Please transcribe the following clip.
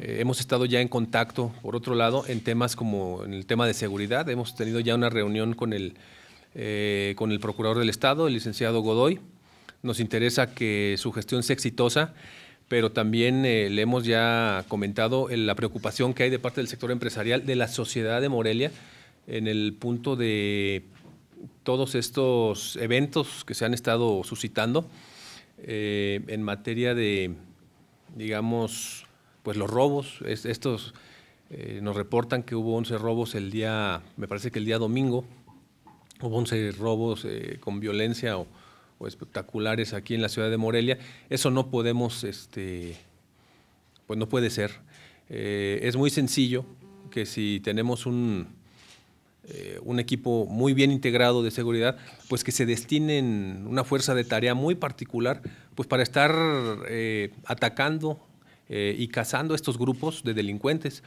Eh, hemos estado ya en contacto, por otro lado, en temas como en el tema de seguridad. Hemos tenido ya una reunión con el, eh, con el procurador del Estado, el licenciado Godoy. Nos interesa que su gestión sea exitosa, pero también eh, le hemos ya comentado la preocupación que hay de parte del sector empresarial, de la sociedad de Morelia, en el punto de todos estos eventos que se han estado suscitando en materia de, digamos, pues los robos, estos eh, nos reportan que hubo 11 robos el día, me parece que el día domingo, hubo 11 robos eh, con violencia o, espectaculares aquí en la ciudad de Morelia. Eso no podemos, este, pues no puede ser. Eh, es muy sencillo que si tenemos un, un equipo muy bien integrado de seguridad, pues que se destinen una fuerza de tarea muy particular, pues para estar atacando eh, y cazando estos grupos de delincuentes.